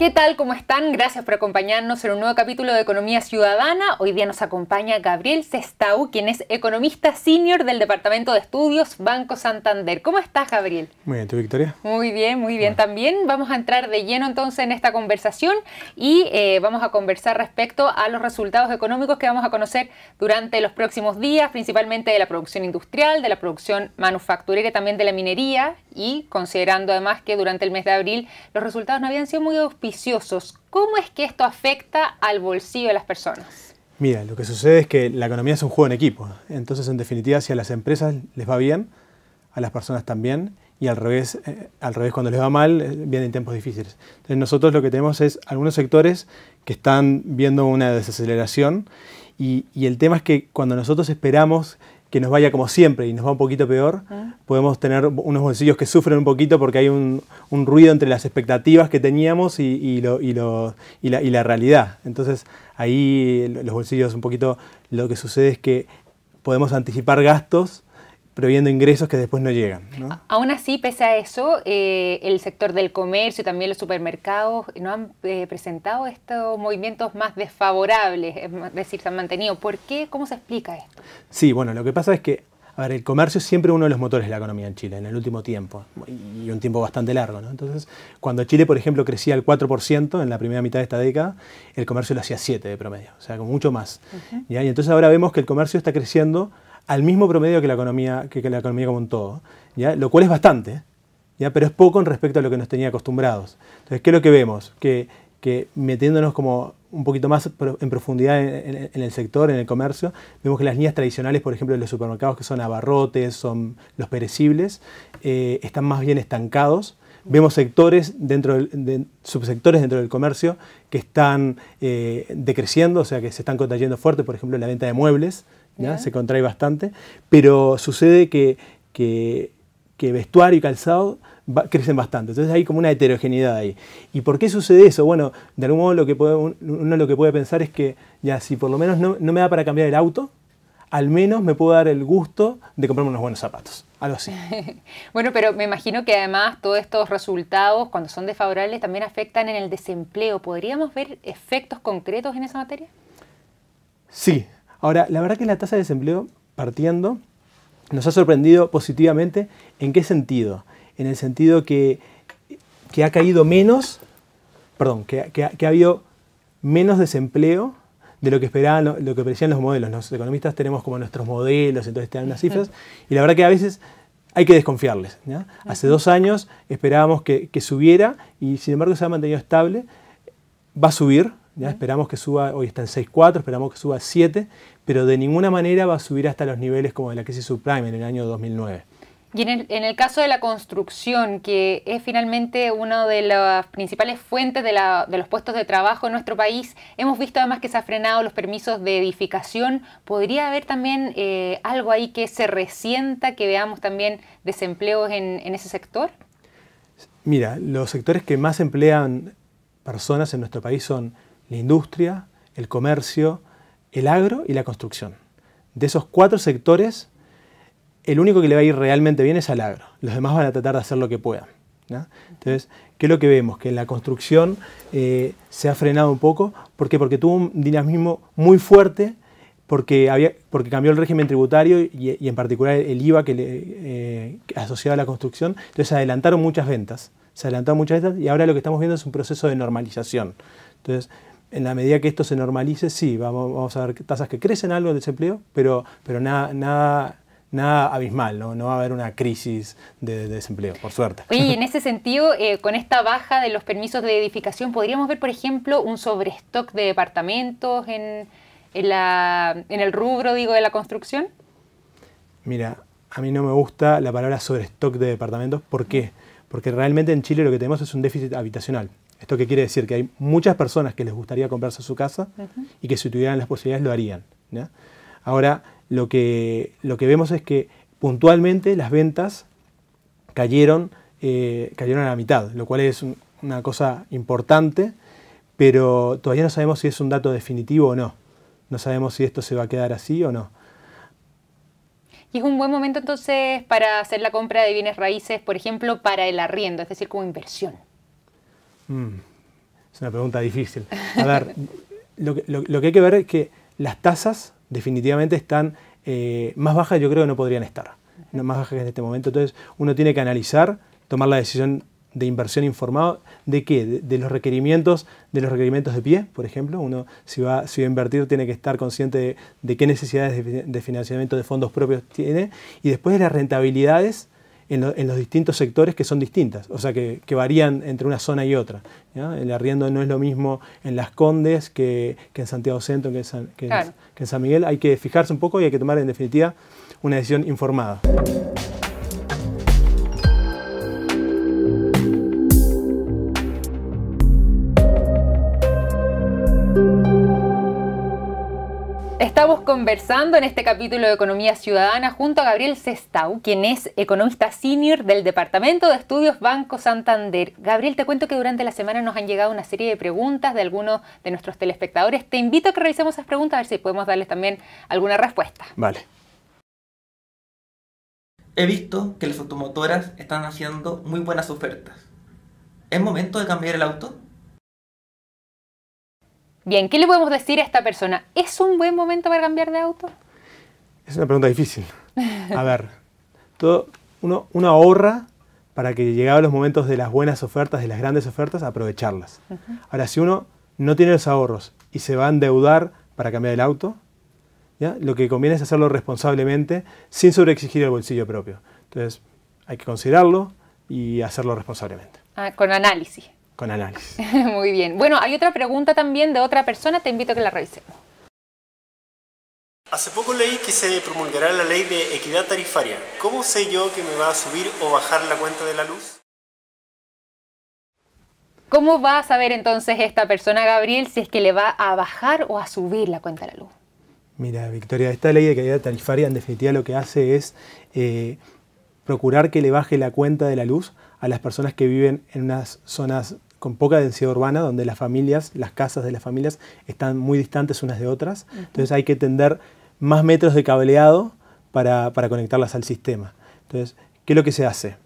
¿Qué tal? ¿Cómo están? Gracias por acompañarnos en un nuevo capítulo de Economía Ciudadana. Hoy día nos acompaña Gabriel Sestau, quien es economista senior del Departamento de Estudios Banco Santander. ¿Cómo estás, Gabriel? Muy bien, ¿tú, Victoria? Muy bien, muy bien también. Vamos a entrar de lleno entonces en esta conversación y eh, vamos a conversar respecto a los resultados económicos que vamos a conocer durante los próximos días, principalmente de la producción industrial, de la producción manufacturera y también de la minería y considerando además que durante el mes de abril los resultados no habían sido muy auspiciosos ¿Cómo es que esto afecta al bolsillo de las personas? Mira, lo que sucede es que la economía es un juego en equipo. Entonces, en definitiva, si a las empresas les va bien, a las personas también, y al revés, eh, al revés cuando les va mal, eh, vienen tiempos difíciles. Entonces, nosotros lo que tenemos es algunos sectores que están viendo una desaceleración y el tema es que cuando nosotros esperamos que nos vaya como siempre y nos va un poquito peor, ah. podemos tener unos bolsillos que sufren un poquito porque hay un, ruido entre las expectativas que teníamos y, y, lo, y, y, la, y la realidad. Entonces ahí los bolsillos un poquito, lo que sucede es que podemos anticipar gastos previendo ingresos que después no llegan. Aún así, pese a eso, eh, el sector del comercio y también los supermercados eh, no han eh, presentado estos movimientos más desfavorables, es decir, se han mantenido. ¿Por qué? ¿Cómo se explica esto? Sí, bueno, lo que pasa es que a ver, el comercio es siempre uno de los motores de la economía en Chile en el último tiempo, y un tiempo bastante largo. ¿no? Entonces, cuando Chile, por ejemplo, crecía al 4% en la primera mitad de esta década, el comercio lo hacía 7 de promedio, o sea, con mucho más. Y entonces ahora vemos que el comercio está creciendo al mismo promedio que la economía, que, la economía como un todo, ¿ya? lo cual es bastante, ¿ya? pero es poco en respecto a lo que nos tenía acostumbrados. Entonces, ¿qué es lo que vemos? Que, que metiéndonos como un poquito más en profundidad en, el sector, en el comercio, vemos que las líneas tradicionales, por ejemplo, de los supermercados, que son abarrotes, son los perecibles, eh, están más bien estancados. Vemos sectores dentro de, subsectores dentro del comercio que están eh, decreciendo, o sea, que se están contrayendo fuerte, por ejemplo, la venta de muebles, se contrae bastante, pero sucede que, vestuario y calzado crecen bastante, entonces hay como una heterogeneidad ahí. ¿Y por qué sucede eso? Bueno, de algún modo lo que uno lo que puede pensar es que ya si por lo menos no, no me da para cambiar el auto, al menos me puedo dar el gusto de comprarme unos buenos zapatos. Algo así. bueno, pero me imagino que además todos estos resultados, cuando son desfavorables, también afectan en el desempleo. ¿Podríamos ver efectos concretos en esa materia? Sí, Ahora, la verdad que la tasa de desempleo, partiendo, nos ha sorprendido positivamente. ¿En qué sentido? En el sentido que, ha caído menos, perdón, que, ha habido menos desempleo de lo que esperaban, lo, que predecían los modelos. Los economistas tenemos como nuestros modelos, entonces te dan unas cifras, y la verdad que a veces hay que desconfiarles. Hace dos años esperábamos que subiera y sin embargo se ha mantenido estable. Va a subir, Esperamos que suba, hoy está en 6.4, esperamos que suba a 7, pero de ninguna manera va a subir hasta los niveles como de la crisis subprime en el año 2009. Y en el, caso de la construcción, que es finalmente una de las principales fuentes de, los puestos de trabajo en nuestro país, hemos visto además que se han frenado los permisos de edificación. ¿Podría haber también eh, algo ahí que se resienta, que veamos también desempleos en ese sector? Mira, los sectores que más emplean personas en nuestro país son la industria, el comercio, el agro y la construcción. De esos cuatro sectores, el único que le va a ir realmente bien es al agro. Los demás van a tratar de hacer lo que puedan. Entonces, ¿qué es lo que vemos? Que la construcción eh, se ha frenado un poco. ¿Por qué? Porque tuvo un dinamismo muy fuerte, porque, había, porque cambió el régimen tributario y, en particular el IVA que le, eh, asociado a la construcción. Entonces, adelantaron muchas ventas. Se adelantaron muchas ventas y ahora lo que estamos viendo es un proceso de normalización. Entonces, en la medida que esto se normalice, sí, vamos, a ver tasas que crecen algo el desempleo, pero, pero nada, nada, nada abismal, ¿no? no va a haber una crisis de, desempleo, por suerte. y en ese sentido, eh, con esta baja de los permisos de edificación, ¿podríamos ver, por ejemplo, un sobrestock de departamentos en, el rubro, digo, de la construcción? Mira, a mí no me gusta la palabra sobrestock de departamentos. ¿Por qué? Porque realmente en Chile lo que tenemos es un déficit habitacional. ¿Esto qué quiere decir? Que hay muchas personas que les gustaría comprarse su casa y que si tuvieran las posibilidades lo harían. Ahora, lo que, vemos es que puntualmente las ventas cayeron, eh, cayeron a la mitad, lo cual es una cosa importante, pero todavía no sabemos si es un dato definitivo o no. No sabemos si esto se va a quedar así o no. Y es un buen momento entonces para hacer la compra de bienes raíces, por ejemplo, para el arriendo, es decir, como inversión. Mm. es una pregunta difícil. A ver, lo, que hay que ver es que las tasas definitivamente están eh, más bajas, yo creo que no podrían estar, más bajas que en este momento. Entonces uno tiene que analizar, tomar la decisión de inversión informada, de qué de, los requerimientos de los requerimientos de pie por ejemplo uno si va, si va a invertir tiene que estar consciente de, qué necesidades de, financiamiento de fondos propios tiene y después de las rentabilidades en, los distintos sectores que son distintas, o sea, que, varían entre una zona y otra. El arriendo no es lo mismo en Las Condes que, en Santiago Centro, que que en San Miguel. Hay que fijarse un poco y hay que tomar, en definitiva, una decisión informada. Estamos conversando en este capítulo de Economía Ciudadana junto a Gabriel Sestau, quien es economista senior del Departamento de Estudios Banco Santander. Gabriel, te cuento que durante la semana nos han llegado una serie de preguntas de algunos de nuestros telespectadores. Te invito a que revisemos esas preguntas a ver si podemos darles también alguna respuesta. Vale. He visto que las automotoras están haciendo muy buenas ofertas. ¿Es momento de cambiar el auto? Bien, ¿qué le podemos decir a esta persona? ¿Es un buen momento para cambiar de auto? Es una pregunta difícil. A ver, todo, uno, ahorra para que llegados los momentos de las buenas ofertas, de las grandes ofertas, aprovecharlas. Ahora, si uno no tiene los ahorros y se va a endeudar para cambiar el auto, ¿ya? lo que conviene es hacerlo responsablemente, sin sobreexigir el bolsillo propio. Entonces, hay que considerarlo y hacerlo responsablemente. Ah, con análisis con análisis. Muy bien. Bueno, hay otra pregunta también de otra persona, te invito a que la revisemos. Hace poco leí que se promulgará la ley de equidad tarifaria. ¿Cómo sé yo que me va a subir o bajar la cuenta de la luz? ¿Cómo va a saber entonces esta persona, Gabriel, si es que le va a bajar o a subir la cuenta de la luz? Mira, Victoria, esta ley de equidad tarifaria en definitiva lo que hace es eh, procurar que le baje la cuenta de la luz a las personas que viven en unas zonas con poca densidad urbana, donde las familias, las casas de las familias están muy distantes unas de otras. Entonces hay que tender más metros de cableado para, conectarlas al sistema. Entonces, ¿qué es lo que se hace?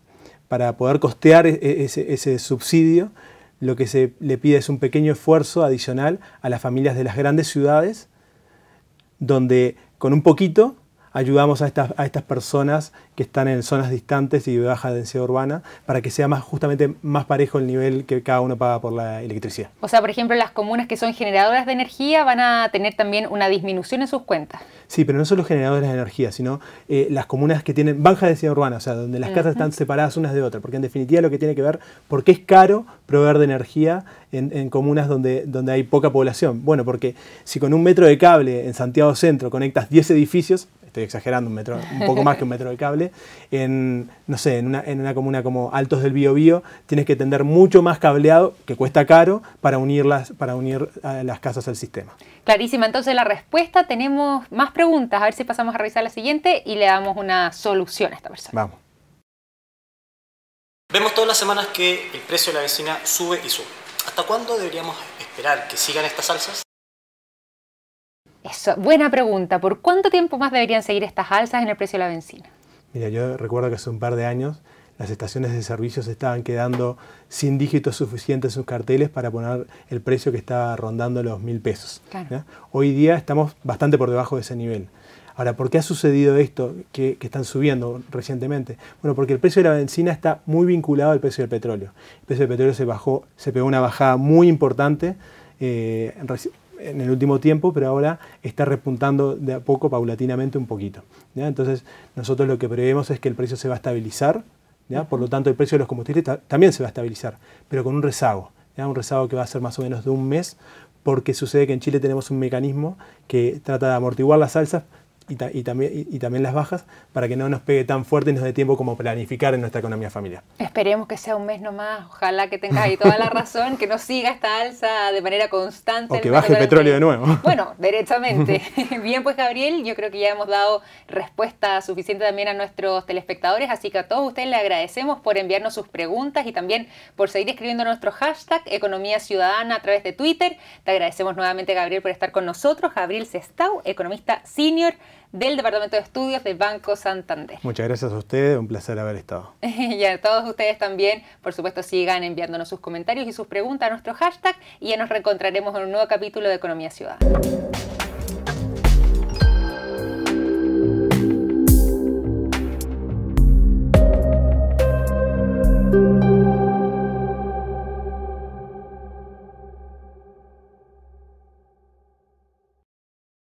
Para poder costear e-, e-, ese, ese subsidio, lo que se le pide es un pequeño esfuerzo adicional a las familias de las grandes ciudades, donde con un poquito ayudamos a estas, personas que están en zonas distantes y de baja densidad urbana para que sea más justamente más parejo el nivel que cada uno paga por la electricidad. O sea, por ejemplo, las comunas que son generadoras de energía van a tener también una disminución en sus cuentas. Sí, pero no solo generadoras de energía, sino eh, las comunas que tienen baja densidad urbana, o sea, donde las casas están separadas unas de otras, porque en definitiva lo que tiene que ver, por qué es caro proveer de energía en, comunas donde, donde hay poca población. Bueno, porque si con un metro de cable en Santiago Centro conectas 10 edificios, estoy exagerando, un, metro, un poco más que un metro de cable, en, no sé, en una, comuna como Altos del Bío, tienes que tender mucho más cableado, que cuesta caro, para unir, las, para unir eh, las casas al sistema. Clarísima, entonces la respuesta, tenemos más preguntas, a ver si pasamos a revisar la siguiente y le damos una solución a esta persona. Vamos. Vemos todas las semanas que el precio de la vecina sube y sube. ¿Hasta cuándo deberíamos esperar que sigan estas alzas? Eso, buena pregunta. ¿Por cuánto tiempo más deberían seguir estas alzas en el precio de la benzina? Mira, yo recuerdo que hace un par de años las estaciones de servicios estaban quedando sin dígitos suficientes en sus carteles para poner el precio que estaba rondando los mil pesos. Hoy día estamos bastante por debajo de ese nivel. Ahora, ¿por qué ha sucedido esto que, están subiendo recientemente? Bueno, porque el precio de la benzina está muy vinculado al precio del petróleo. El precio del petróleo se bajó, se pegó una bajada muy importante eh, en el último tiempo, pero ahora está repuntando de a poco, paulatinamente, un poquito. Entonces, nosotros lo que prevemos es que el precio se va a estabilizar, por lo tanto, el precio de los combustibles también se va a estabilizar, pero con un rezago, un rezago que va a ser más o menos de un mes, porque sucede que en Chile tenemos un mecanismo que trata de amortiguar las salsas, y, también, las bajas para que no nos pegue tan fuerte y nos dé tiempo como planificar en nuestra economía familiar. Esperemos que sea un mes nomás, ojalá que tengas ahí toda la razón, que no siga esta alza de manera constante. O que baje el petróleo de nuevo. Bueno, derechamente. Bien, pues Gabriel, yo creo que ya hemos dado respuesta suficiente también a nuestros telespectadores, así que a todos ustedes le agradecemos por enviarnos sus preguntas y también por seguir escribiendo nuestro hashtag Economía Ciudadana a través de Twitter. Te agradecemos nuevamente, Gabriel, por estar con nosotros. Gabriel Sestau, economista senior del Departamento de Estudios del Banco Santander. Muchas gracias a ustedes, un placer haber estado. y a todos ustedes también, por supuesto, sigan enviándonos sus comentarios y sus preguntas a nuestro hashtag y ya nos reencontraremos en un nuevo capítulo de Economía Ciudadana.